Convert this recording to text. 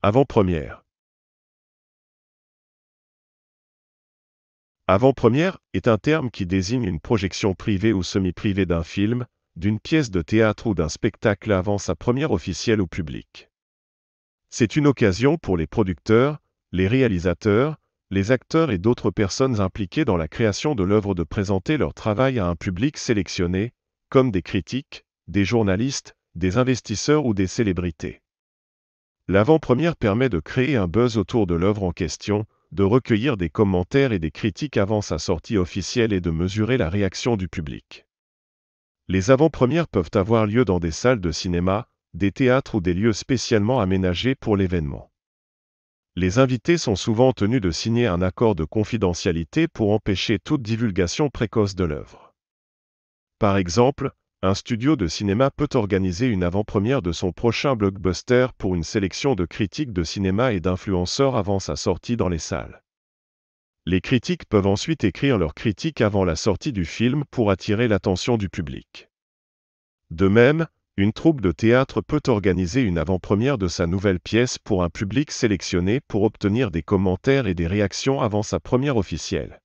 Avant-première Avant-première est un terme qui désigne une projection privée ou semi-privée d'un film, d'une pièce de théâtre ou d'un spectacle avant sa première officielle au public. C'est une occasion pour les producteurs, les réalisateurs, les acteurs et d'autres personnes impliquées dans la création de l'œuvre de présenter leur travail à un public sélectionné, comme des critiques, des journalistes, des investisseurs ou des célébrités. L'avant-première permet de créer un buzz autour de l'œuvre en question, de recueillir des commentaires et des critiques avant sa sortie officielle et de mesurer la réaction du public. Les avant-premières peuvent avoir lieu dans des salles de cinéma, des théâtres ou des lieux spécialement aménagés pour l'événement. Les invités sont souvent tenus de signer un accord de confidentialité pour empêcher toute divulgation précoce de l'œuvre. Par exemple, un studio de cinéma peut organiser une avant-première de son prochain blockbuster pour une sélection de critiques de cinéma et d'influenceurs avant sa sortie dans les salles. Les critiques peuvent ensuite écrire leurs critiques avant la sortie du film pour attirer l'attention du public. De même, une troupe de théâtre peut organiser une avant-première de sa nouvelle pièce pour un public sélectionné pour obtenir des commentaires et des réactions avant sa première officielle.